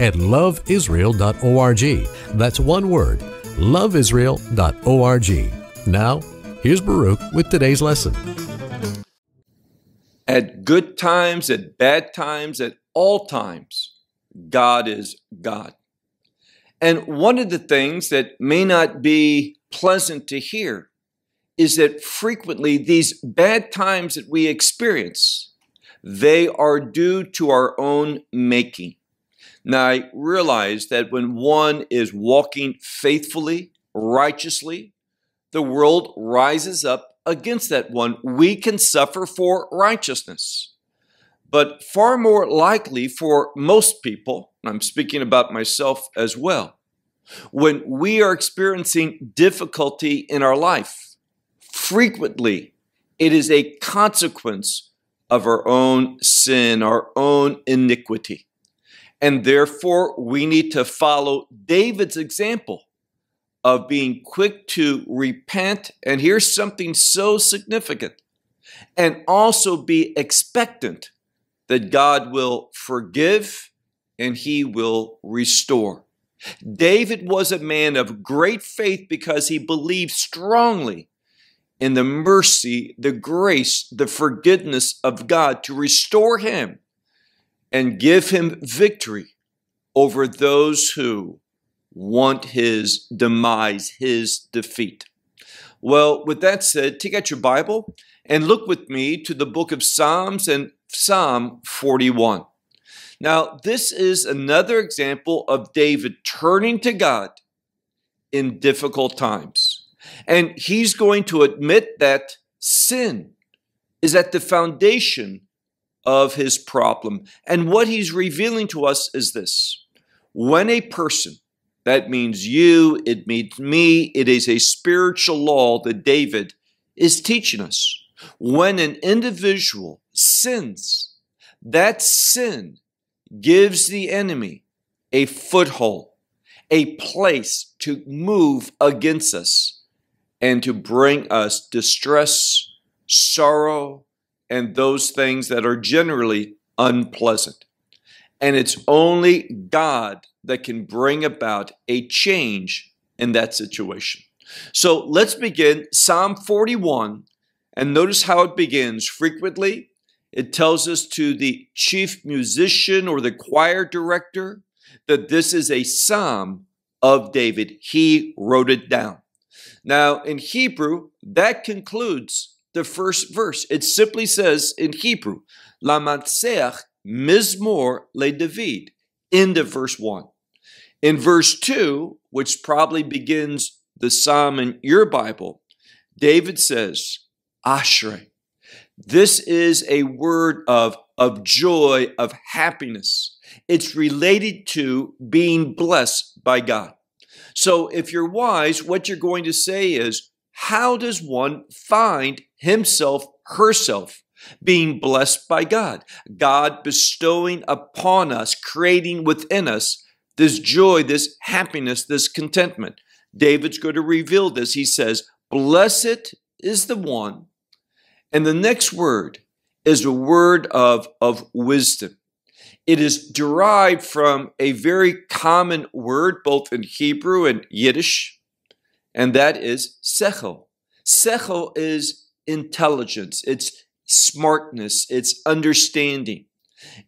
at loveisrael.org. That's one word, loveisrael.org. Now, here's Baruch with today's lesson. At good times, at bad times, at all times, God is God. And one of the things that may not be pleasant to hear is that frequently these bad times that we experience, they are due to our own making. Now, I realize that when one is walking faithfully, righteously, the world rises up against that one. We can suffer for righteousness. But far more likely for most people, I'm speaking about myself as well, when we are experiencing difficulty in our life, frequently it is a consequence of our own sin, our own iniquity. And therefore, we need to follow David's example of being quick to repent. And here's something so significant and also be expectant that God will forgive and he will restore. David was a man of great faith because he believed strongly in the mercy, the grace, the forgiveness of God to restore him and give him victory over those who want his demise, his defeat. Well, with that said, take out your Bible and look with me to the book of Psalms and Psalm 41. Now, this is another example of David turning to God in difficult times. And he's going to admit that sin is at the foundation of his problem. And what he's revealing to us is this when a person, that means you, it means me, it is a spiritual law that David is teaching us. When an individual sins, that sin gives the enemy a foothold, a place to move against us and to bring us distress, sorrow, and those things that are generally unpleasant. And it's only God that can bring about a change in that situation. So let's begin Psalm 41 and notice how it begins. Frequently, it tells us to the chief musician or the choir director that this is a psalm of David. He wrote it down. Now, in Hebrew, that concludes the first verse. It simply says in Hebrew, Lamatseach Mizmor Le David, end of verse 1. In verse 2, which probably begins the psalm in your Bible, David says, Ashrei. This is a word of, of joy, of happiness. It's related to being blessed by God. So if you're wise, what you're going to say is, how does one find himself, herself being blessed by God, God bestowing upon us, creating within us this joy, this happiness, this contentment. David's going to reveal this. He says, Blessed is the one. And the next word is a word of, of wisdom. It is derived from a very common word, both in Hebrew and Yiddish, and that is sechel. Sechel is intelligence, it's smartness, it's understanding.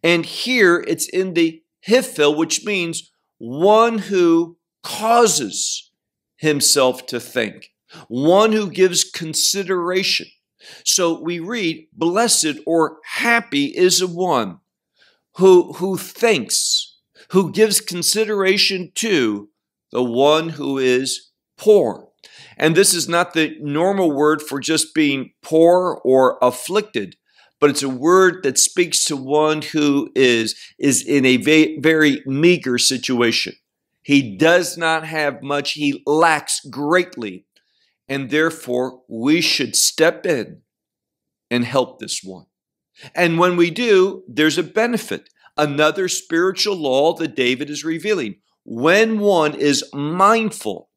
And here it's in the hifil, which means one who causes himself to think, one who gives consideration. So we read, blessed or happy is the one who, who thinks, who gives consideration to the one who is poor. And this is not the normal word for just being poor or afflicted, but it's a word that speaks to one who is, is in a very meager situation. He does not have much, he lacks greatly. And therefore, we should step in and help this one. And when we do, there's a benefit. Another spiritual law that David is revealing. When one is mindful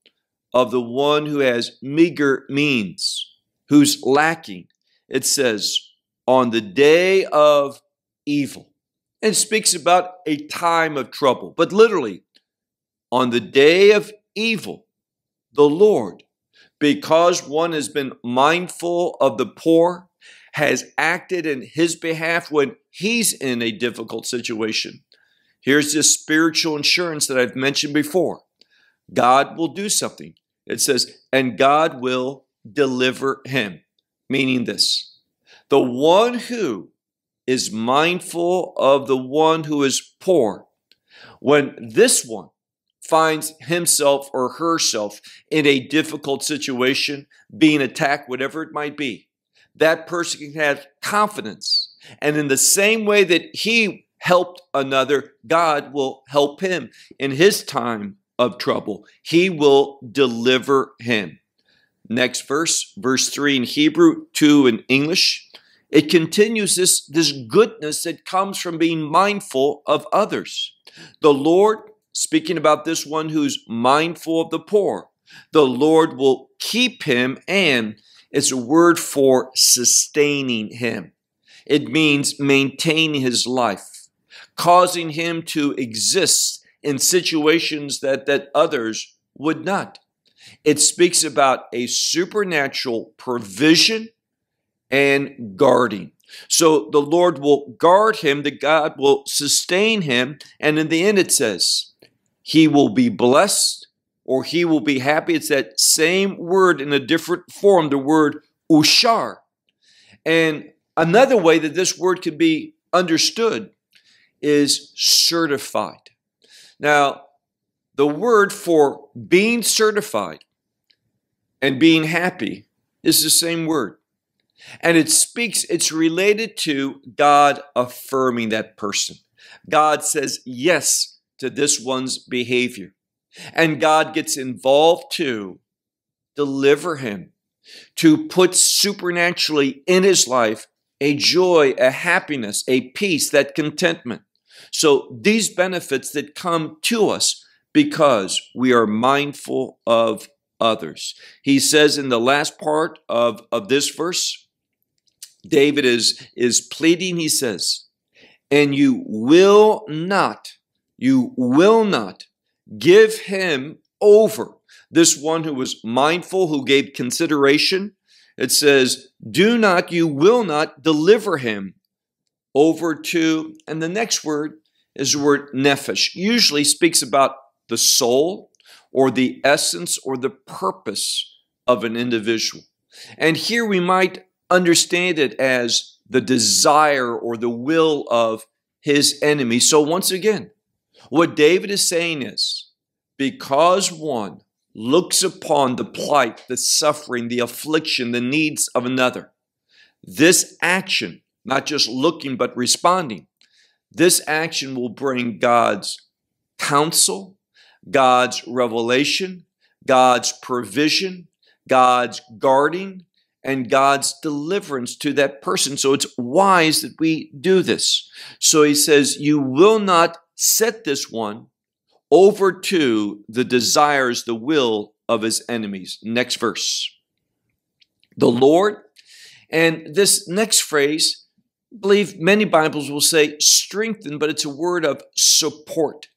of the one who has meager means, who's lacking. It says, on the day of evil. And speaks about a time of trouble, but literally, on the day of evil, the Lord, because one has been mindful of the poor, has acted in his behalf when he's in a difficult situation. Here's this spiritual insurance that I've mentioned before. God will do something. It says, and God will deliver him, meaning this the one who is mindful of the one who is poor, when this one finds himself or herself in a difficult situation, being attacked, whatever it might be, that person can have confidence. And in the same way that he helped another, God will help him in his time of trouble. He will deliver him. Next verse, verse 3 in Hebrew, 2 in English. It continues this, this goodness that comes from being mindful of others. The Lord, speaking about this one who's mindful of the poor, the Lord will keep him, and it's a word for sustaining him. It means maintaining his life, causing him to exist in situations that, that others would not. It speaks about a supernatural provision and guarding. So the Lord will guard him, the God will sustain him. And in the end, it says, he will be blessed or he will be happy. It's that same word in a different form, the word ushar. And another way that this word can be understood is certified. Now, the word for being certified and being happy is the same word. And it speaks, it's related to God affirming that person. God says yes to this one's behavior. And God gets involved to deliver him, to put supernaturally in his life a joy, a happiness, a peace, that contentment. So these benefits that come to us because we are mindful of others. He says in the last part of, of this verse, David is, is pleading, he says, and you will not, you will not give him over. This one who was mindful, who gave consideration. It says, do not, you will not deliver him over to, and the next word is the word nephesh. Usually speaks about the soul or the essence or the purpose of an individual. And here we might understand it as the desire or the will of his enemy. So once again, what David is saying is because one looks upon the plight, the suffering, the affliction, the needs of another, this action not just looking, but responding. This action will bring God's counsel, God's revelation, God's provision, God's guarding, and God's deliverance to that person. So it's wise that we do this. So he says, You will not set this one over to the desires, the will of his enemies. Next verse. The Lord, and this next phrase believe many Bibles will say strengthen, but it's a word of support.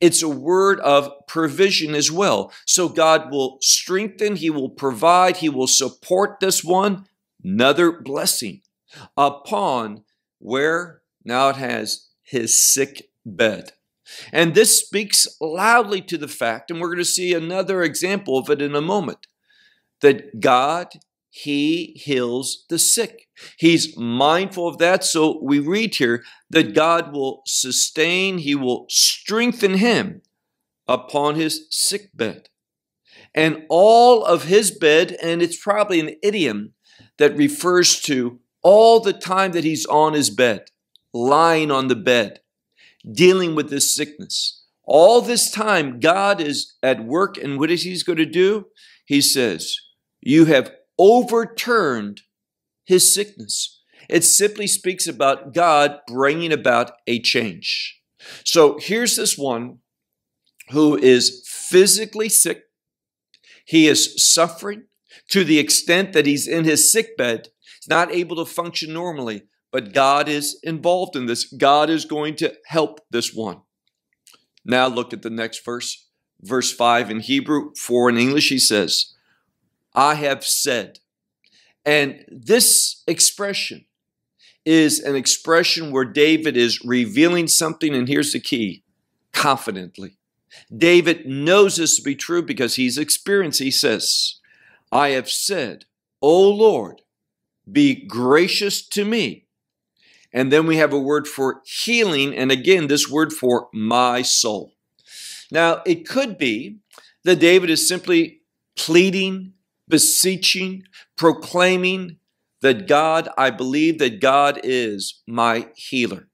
It's a word of provision as well. So God will strengthen, He will provide, He will support this one. Another blessing upon where now it has his sick bed. And this speaks loudly to the fact, and we're going to see another example of it in a moment, that God he heals the sick. He's mindful of that. So we read here that God will sustain, he will strengthen him upon his sick bed. And all of his bed, and it's probably an idiom that refers to all the time that he's on his bed, lying on the bed, dealing with this sickness. All this time, God is at work, and what is he's going to do? He says, You have overturned his sickness. It simply speaks about God bringing about a change. So here's this one who is physically sick. He is suffering to the extent that he's in his sickbed, he's not able to function normally, but God is involved in this. God is going to help this one. Now look at the next verse, verse 5 in Hebrew, 4 in English. He says, I have said. And this expression is an expression where David is revealing something, and here's the key confidently. David knows this to be true because he's experienced. He says, I have said, O Lord, be gracious to me. And then we have a word for healing, and again, this word for my soul. Now, it could be that David is simply pleading beseeching, proclaiming that God, I believe that God is my healer.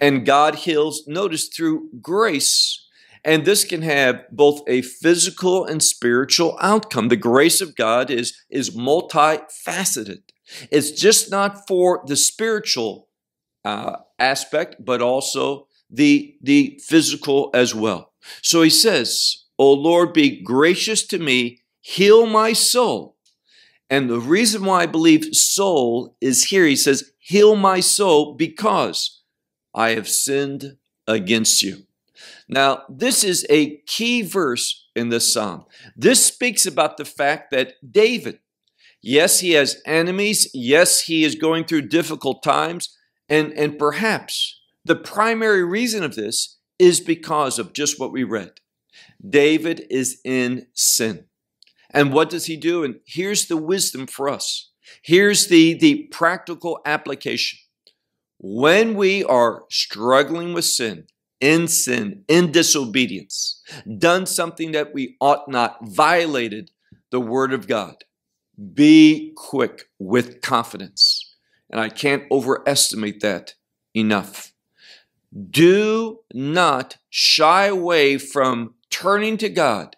And God heals, notice, through grace. And this can have both a physical and spiritual outcome. The grace of God is, is multifaceted. It's just not for the spiritual uh, aspect, but also the, the physical as well. So he says, O Lord, be gracious to me heal my soul. And the reason why I believe soul is here, he says, heal my soul because I have sinned against you. Now, this is a key verse in this psalm. This speaks about the fact that David, yes, he has enemies, yes, he is going through difficult times, and, and perhaps the primary reason of this is because of just what we read. David is in sin. And what does he do? And here's the wisdom for us. Here's the, the practical application. When we are struggling with sin, in sin, in disobedience, done something that we ought not, violated the word of God, be quick with confidence. And I can't overestimate that enough. Do not shy away from turning to God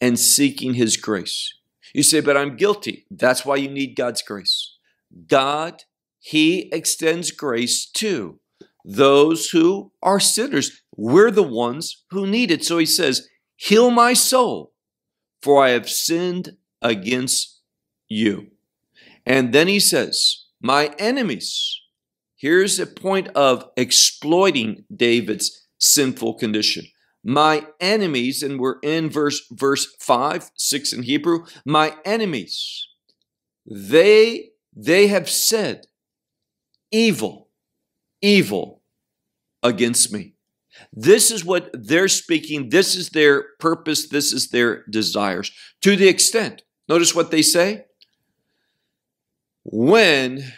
and seeking His grace. You say, but I'm guilty. That's why you need God's grace. God, He extends grace to those who are sinners. We're the ones who need it. So He says, Heal my soul, for I have sinned against you. And then He says, My enemies. Here's a point of exploiting David's sinful condition my enemies, and we're in verse verse five, six in Hebrew, my enemies, they they have said evil, evil against me. This is what they're speaking. This is their purpose. This is their desires. To the extent, notice what they say. When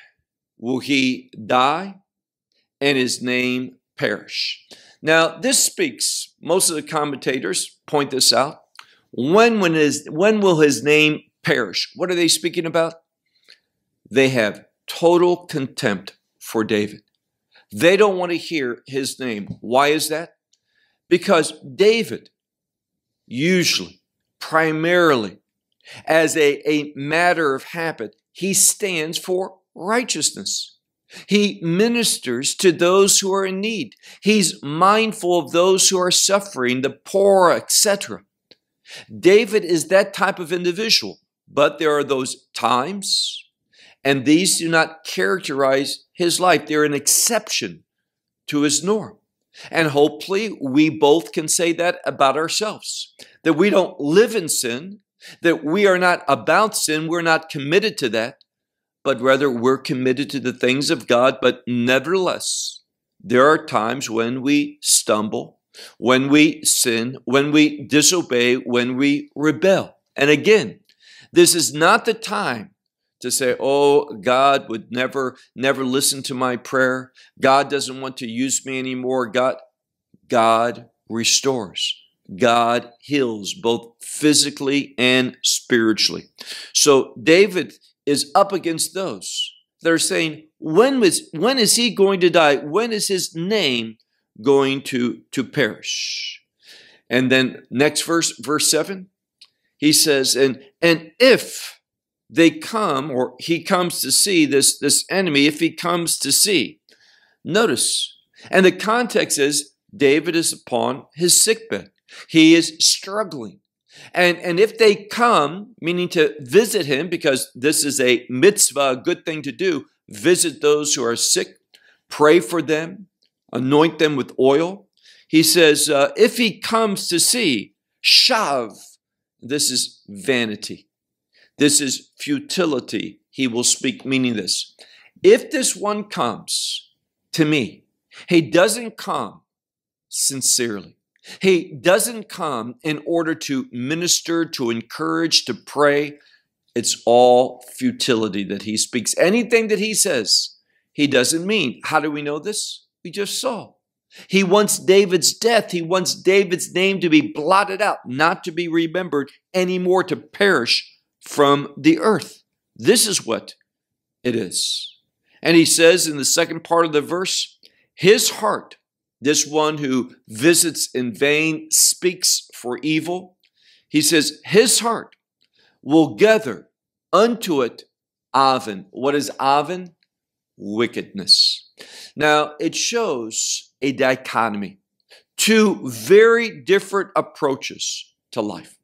will he die and his name perish? Now, this speaks, most of the commentators point this out. When, when will his name perish? What are they speaking about? They have total contempt for David. They don't want to hear his name. Why is that? Because David, usually, primarily, as a, a matter of habit, he stands for righteousness. He ministers to those who are in need. He's mindful of those who are suffering, the poor, etc. David is that type of individual, but there are those times, and these do not characterize his life. They're an exception to his norm. And hopefully, we both can say that about ourselves that we don't live in sin, that we are not about sin, we're not committed to that, but rather we're committed to the things of God. But nevertheless, there are times when we stumble, when we sin, when we disobey, when we rebel. And again, this is not the time to say, oh, God would never, never listen to my prayer. God doesn't want to use me anymore. God, God restores. God heals both physically and spiritually. So David is up against those. They're saying, when, was, when is he going to die? When is his name going to, to perish? And then next verse, verse 7, he says, and, and if they come, or he comes to see this, this enemy, if he comes to see, notice, and the context is David is upon his sickbed. He is struggling. And, and if they come, meaning to visit him, because this is a mitzvah, a good thing to do, visit those who are sick, pray for them, anoint them with oil. He says, uh, if he comes to see, shav, this is vanity. This is futility. He will speak meaning this. If this one comes to me, he doesn't come sincerely. He doesn't come in order to minister, to encourage, to pray. It's all futility that he speaks. Anything that he says, he doesn't mean. How do we know this? We just saw. He wants David's death. He wants David's name to be blotted out, not to be remembered anymore, to perish from the earth. This is what it is. And he says in the second part of the verse, his heart this one who visits in vain speaks for evil. He says, His heart will gather unto it Avon. What is Avon? Wickedness. Now, it shows a dichotomy, two very different approaches to life.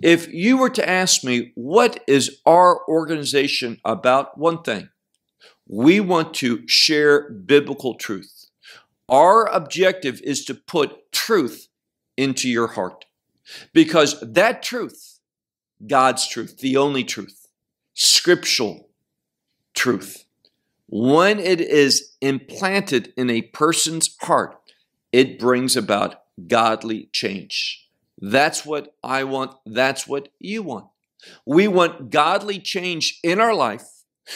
If you were to ask me, what is our organization about? One thing, we want to share biblical truth. Our objective is to put truth into your heart because that truth, God's truth, the only truth, scriptural truth, when it is implanted in a person's heart, it brings about godly change. That's what I want. That's what you want. We want godly change in our life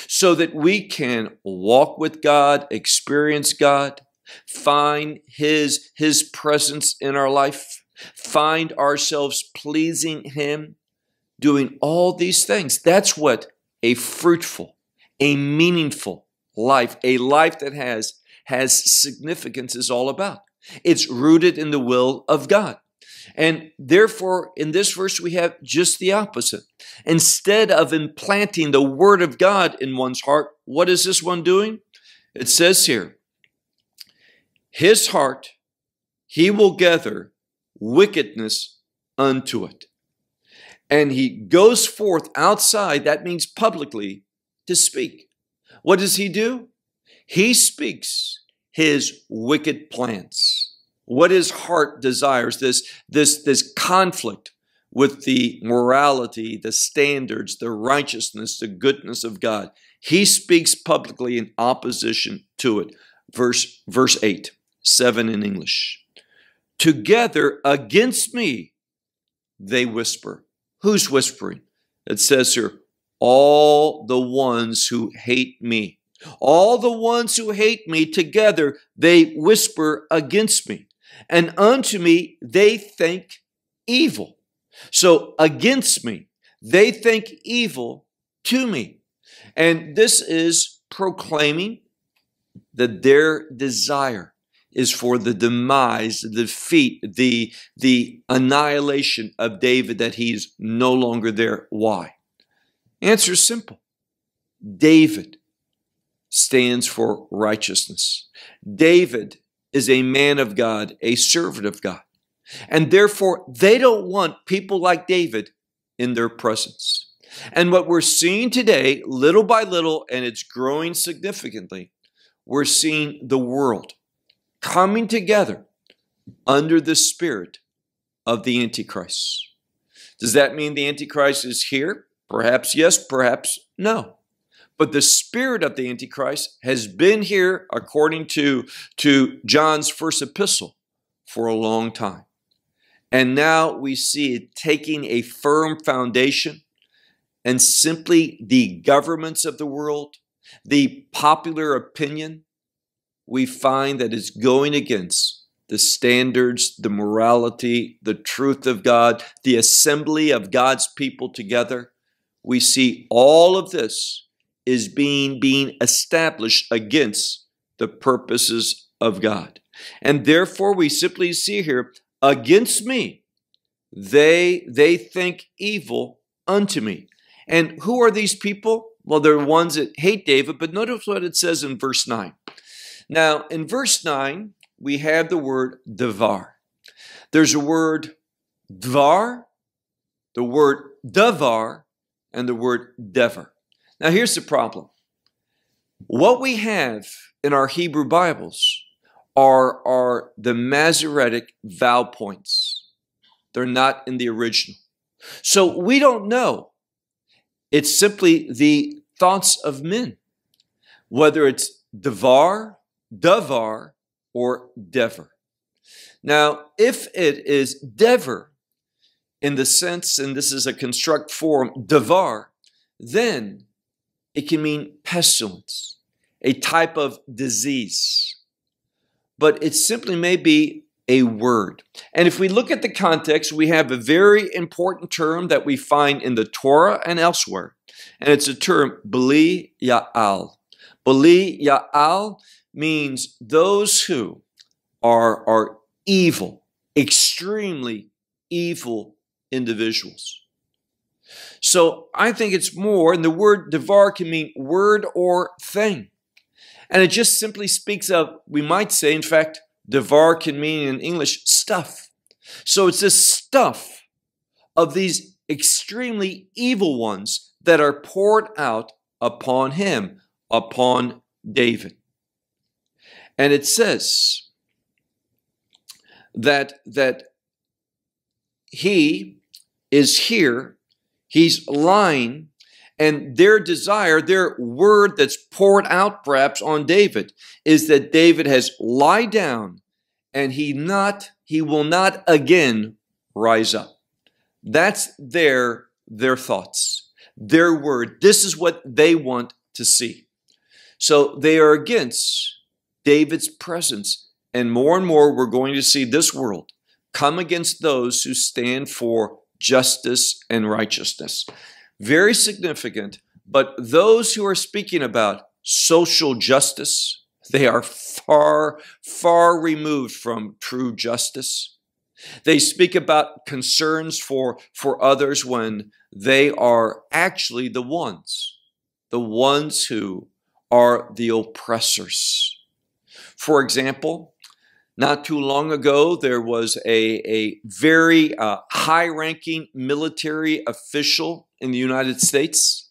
so that we can walk with God, experience God, Find his, his presence in our life. Find ourselves pleasing him, doing all these things. That's what a fruitful, a meaningful life, a life that has, has significance is all about. It's rooted in the will of God. And therefore, in this verse, we have just the opposite. Instead of implanting the word of God in one's heart, what is this one doing? It says here, his heart, he will gather wickedness unto it. And he goes forth outside, that means publicly, to speak. What does he do? He speaks his wicked plans. What his heart desires, this, this, this conflict with the morality, the standards, the righteousness, the goodness of God. He speaks publicly in opposition to it. Verse, verse 8 seven in English. Together against me, they whisper. Who's whispering? It says here, all the ones who hate me. All the ones who hate me together, they whisper against me. And unto me, they think evil. So against me, they think evil to me. And this is proclaiming that their desire is for the demise, the defeat, the, the annihilation of David that he's no longer there. Why? Answer is simple. David stands for righteousness. David is a man of God, a servant of God. And therefore, they don't want people like David in their presence. And what we're seeing today, little by little, and it's growing significantly, we're seeing the world coming together under the spirit of the Antichrist. Does that mean the Antichrist is here? Perhaps yes, perhaps no. But the spirit of the Antichrist has been here, according to, to John's first epistle, for a long time. And now we see it taking a firm foundation, and simply the governments of the world, the popular opinion, we find that it's going against the standards, the morality, the truth of God, the assembly of God's people together. We see all of this is being being established against the purposes of God. And therefore we simply see here against me they they think evil unto me. And who are these people? Well, they're ones that hate David, but notice what it says in verse 9. Now, in verse 9, we have the word devar. There's a word dvar, the word devar, and the word dever. Now, here's the problem. What we have in our Hebrew Bibles are, are the Masoretic vowel points. They're not in the original. So we don't know. It's simply the thoughts of men, whether it's devar, davar or dever. Now, if it is dever in the sense, and this is a construct form, davar, then it can mean pestilence, a type of disease. But it simply may be a word. And if we look at the context, we have a very important term that we find in the Torah and elsewhere. And it's a term, Beli Ya'al. Beli Ya'al means those who are, are evil, extremely evil individuals. So I think it's more, and the word devar can mean word or thing. And it just simply speaks of, we might say, in fact, devar can mean in English stuff. So it's this stuff of these extremely evil ones that are poured out upon him, upon David. And it says that, that he is here, he's lying, and their desire, their word that's poured out perhaps on David is that David has lied down and he not he will not again rise up. That's their their thoughts, their word. This is what they want to see. So they are against David's presence. And more and more, we're going to see this world come against those who stand for justice and righteousness. Very significant, but those who are speaking about social justice, they are far, far removed from true justice. They speak about concerns for, for others when they are actually the ones, the ones who are the oppressors. For example, not too long ago, there was a, a very uh, high ranking military official in the United States.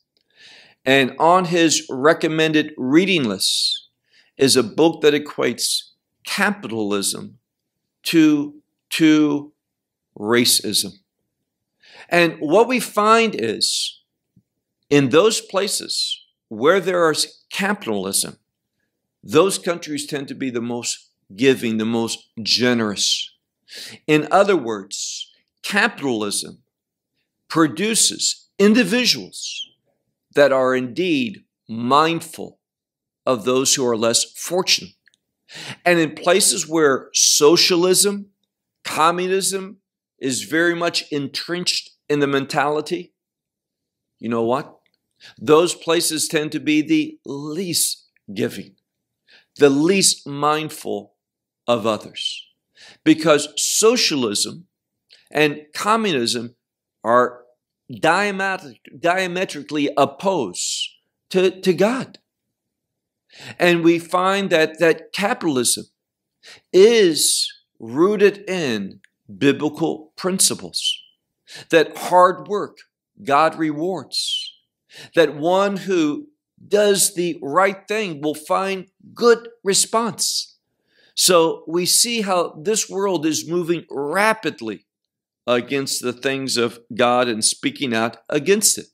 And on his recommended reading list is a book that equates capitalism to, to racism. And what we find is in those places where there is capitalism, those countries tend to be the most giving, the most generous. In other words, capitalism produces individuals that are indeed mindful of those who are less fortunate. And in places where socialism, communism is very much entrenched in the mentality, you know what? Those places tend to be the least giving the least mindful of others. Because socialism and communism are diametrically opposed to, to God. And we find that, that capitalism is rooted in biblical principles that hard work God rewards, that one who does the right thing will find good response. So we see how this world is moving rapidly against the things of God and speaking out against it.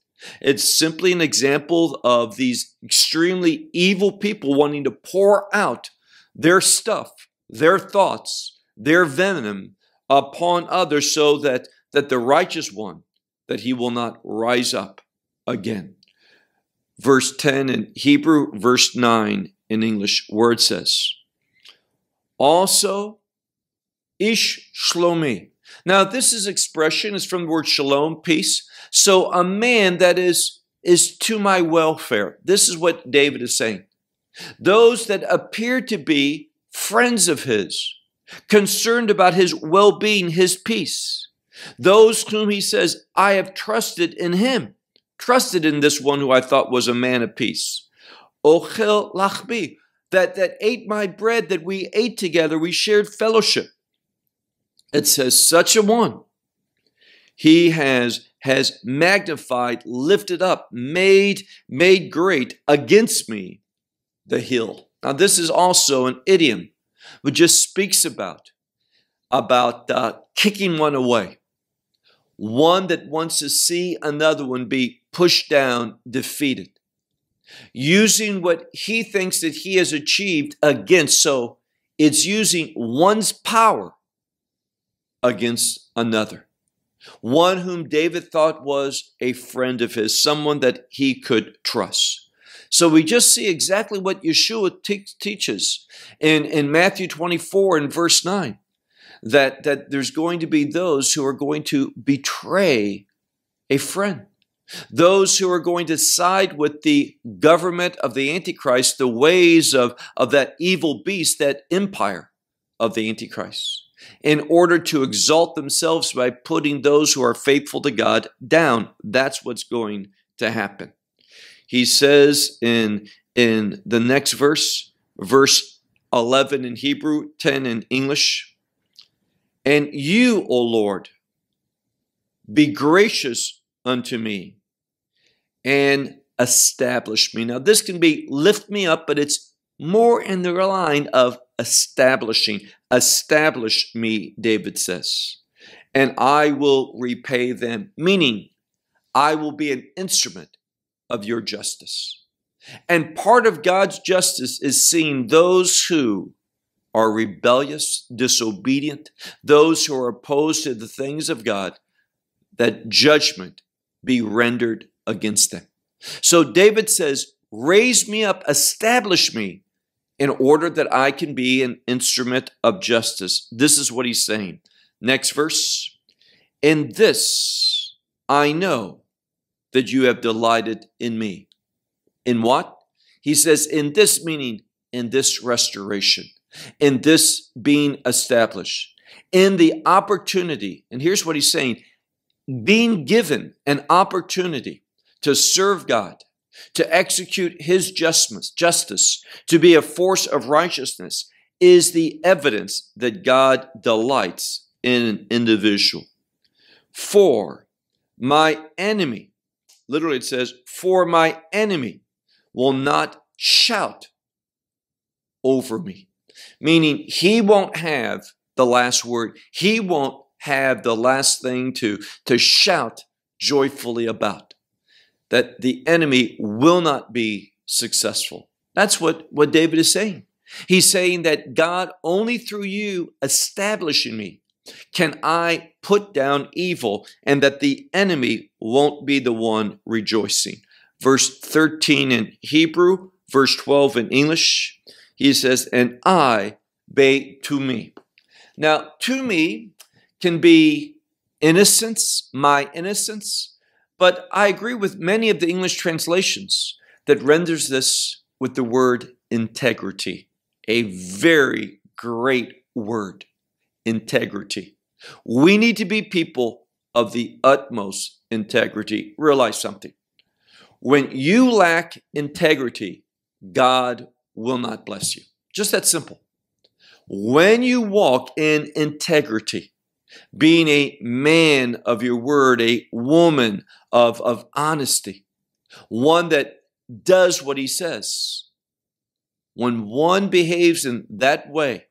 It's simply an example of these extremely evil people wanting to pour out their stuff, their thoughts, their venom upon others so that, that the righteous one, that he will not rise up again verse 10 in Hebrew, verse 9 in English, where it says, Also, ish shlomi. Now, this is expression is from the word shalom, peace. So, a man that is is to my welfare. This is what David is saying. Those that appear to be friends of his, concerned about his well-being, his peace. Those whom he says, I have trusted in him trusted in this one who I thought was a man of peace. Ochel Lachbi, that, that ate my bread, that we ate together, we shared fellowship. It says, such a one, he has, has magnified, lifted up, made, made great against me the hill. Now, this is also an idiom, which just speaks about, about uh, kicking one away one that wants to see another one be pushed down, defeated, using what he thinks that he has achieved against. So it's using one's power against another. One whom David thought was a friend of his, someone that he could trust. So we just see exactly what Yeshua te- teaches in, in Matthew 24 and verse 9 that, that there's going to be those who are going to betray a friend those who are going to side with the government of the Antichrist, the ways of, of that evil beast, that empire of the Antichrist, in order to exalt themselves by putting those who are faithful to God down. That's what's going to happen. He says in, in the next verse, verse 11 in Hebrew, 10 in English, and you, O Lord, be gracious unto me and establish me. Now, this can be lift me up, but it's more in the line of establishing. Establish me, David says, and I will repay them, meaning I will be an instrument of your justice. And part of God's justice is seeing those who are rebellious, disobedient, those who are opposed to the things of God, that judgment be rendered against them. So David says, Raise me up, establish me in order that I can be an instrument of justice. This is what he's saying. Next verse. In this I know that you have delighted in me. In what? He says, In this meaning, in this restoration, in this being established, in the opportunity. And here's what he's saying being given an opportunity to serve God, to execute his justice, justice, to be a force of righteousness is the evidence that God delights in an individual. For my enemy, literally it says, for my enemy will not shout over me, meaning he won't have the last word. He won't have the last thing to, to shout joyfully about that the enemy will not be successful. That's what, what David is saying. He's saying that God, only through you establishing me, can I put down evil and that the enemy won't be the one rejoicing. Verse 13 in Hebrew, verse 12 in English, he says, And I bay to me. Now, to me can be innocence, my innocence, but I agree with many of the English translations that renders this with the word integrity, a very great word, integrity. We need to be people of the utmost integrity. Realize something. When you lack integrity, God will not bless you. Just that simple. When you walk in integrity, being a man of your word, a woman of, of honesty, one that does what he says. When one behaves in that way,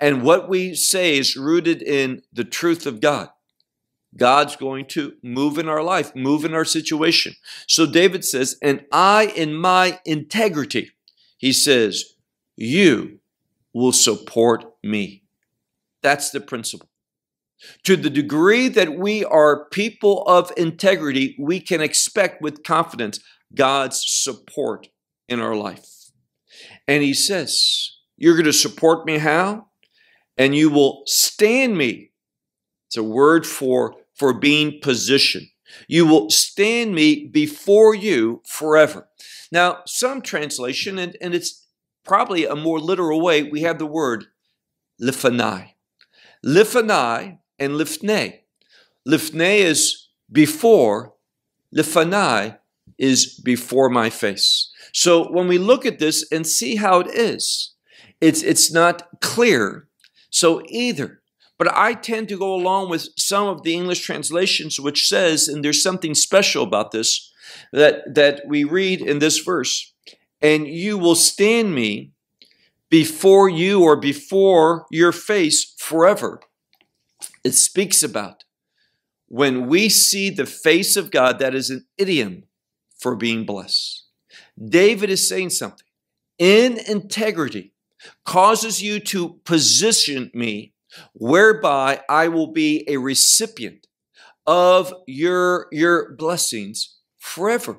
and what we say is rooted in the truth of God, God's going to move in our life, move in our situation. So David says, And I, in my integrity, he says, you will support me. That's the principle. To the degree that we are people of integrity, we can expect with confidence God's support in our life. And he says, You're going to support me how? And you will stand me. It's a word for, for being positioned. You will stand me before you forever. Now, some translation, and, and it's probably a more literal way, we have the word lifanai. Lifanai and lifnei. Lifnei is before, lifanai is before my face. So when we look at this and see how it is, it's, it's not clear. So either, but I tend to go along with some of the English translations, which says, and there's something special about this, that, that we read in this verse, and you will stand me before you or before your face forever it speaks about when we see the face of God, that is an idiom for being blessed. David is saying something in integrity causes you to position me whereby I will be a recipient of your, your blessings forever.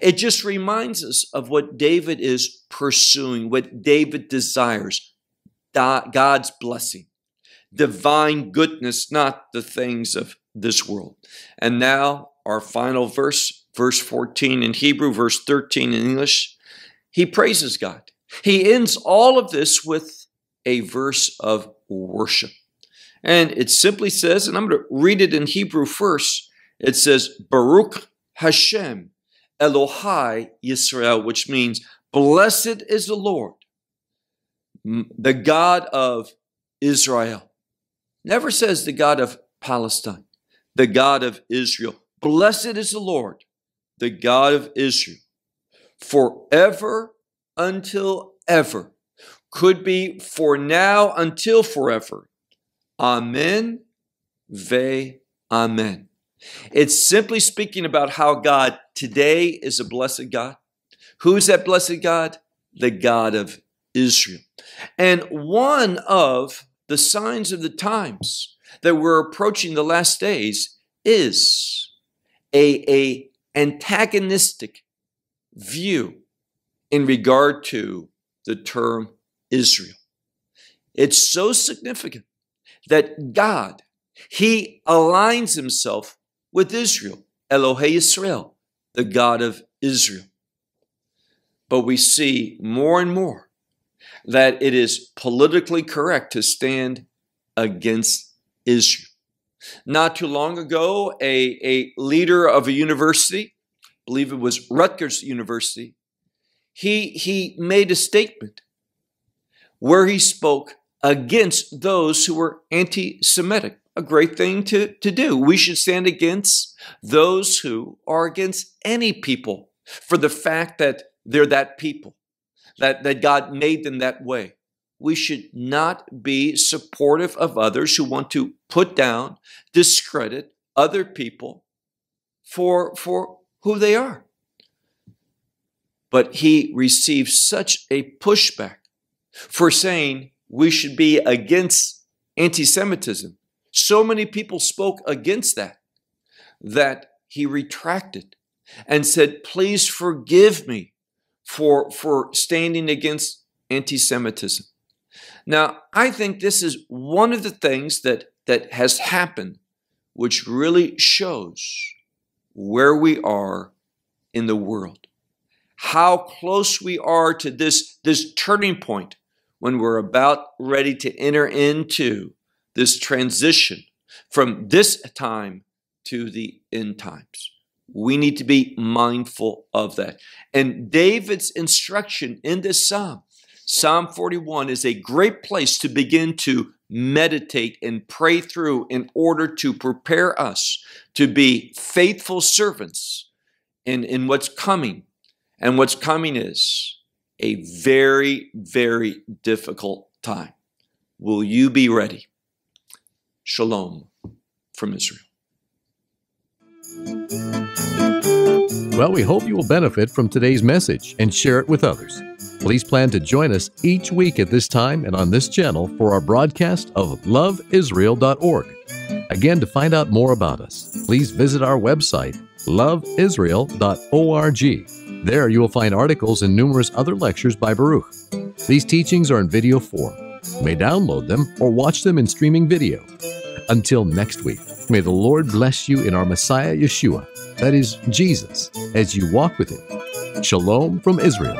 It just reminds us of what David is pursuing, what David desires God's blessing divine goodness, not the things of this world. And now, our final verse, verse 14 in Hebrew, verse 13 in English, he praises God. He ends all of this with a verse of worship. And it simply says, and I'm going to read it in Hebrew first. It says, Baruch Hashem Elohai Yisrael, which means, Blessed is the Lord, the God of Israel. Never says the God of Palestine, the God of Israel. Blessed is the Lord, the God of Israel, forever until ever. Could be for now until forever. Amen, ve amen. It's simply speaking about how God today is a blessed God. Who is that blessed God? The God of Israel. And one of the signs of the times that we're approaching the last days is a, a antagonistic view in regard to the term Israel. It's so significant that God, He aligns Himself with Israel, Elohe Israel, the God of Israel. But we see more and more that it is politically correct to stand against Israel. Not too long ago, a, a leader of a university, I believe it was Rutgers University, he, he made a statement where he spoke against those who were anti Semitic. A great thing to, to do. We should stand against those who are against any people for the fact that they're that people that, that God made them that way. We should not be supportive of others who want to put down, discredit other people for, for who they are. But he received such a pushback for saying we should be against anti Semitism. So many people spoke against that that he retracted and said, Please forgive me for, for standing against anti Semitism. Now, I think this is one of the things that, that has happened, which really shows where we are in the world, how close we are to this, this turning point when we're about ready to enter into this transition from this time to the end times. We need to be mindful of that. And David's instruction in this psalm, Psalm 41, is a great place to begin to meditate and pray through in order to prepare us to be faithful servants in, in what's coming. And what's coming is a very, very difficult time. Will you be ready? Shalom from Israel. Well, we hope you will benefit from today's message and share it with others. Please plan to join us each week at this time and on this channel for our broadcast of loveisrael.org. Again, to find out more about us, please visit our website, loveisrael.org. There you will find articles and numerous other lectures by Baruch. These teachings are in video form. You may download them or watch them in streaming video. Until next week. May the Lord bless you in our Messiah Yeshua, that is, Jesus, as you walk with Him. Shalom from Israel.